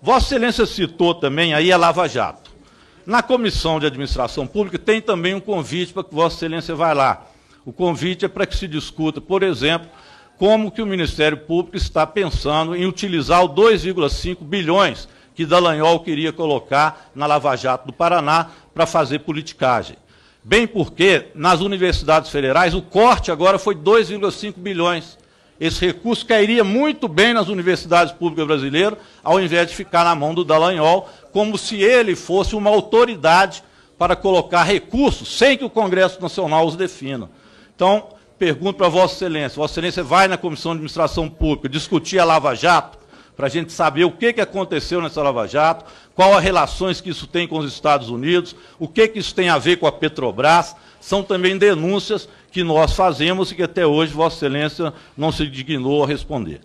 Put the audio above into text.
Vossa Excelência citou também aí a Lava Jato. Na Comissão de Administração Pública tem também um convite para que Vossa Excelência vá lá. O convite é para que se discuta, por exemplo, como que o Ministério Público está pensando em utilizar os 2,5 bilhões que Dallagnol queria colocar na Lava Jato do Paraná para fazer politicagem. Bem porque, nas universidades federais, o corte agora foi 2,5 bilhões esse recurso cairia muito bem nas universidades públicas brasileiras, ao invés de ficar na mão do Dallagnol, como se ele fosse uma autoridade para colocar recursos, sem que o Congresso Nacional os defina. Então, pergunto para Vossa Excelência: Vossa Excelência vai na Comissão de Administração Pública discutir a Lava Jato? para a gente saber o que, que aconteceu nessa Lava Jato, qual as relações que isso tem com os Estados Unidos, o que, que isso tem a ver com a Petrobras. São também denúncias que nós fazemos e que até hoje Vossa Excelência não se dignou a responder.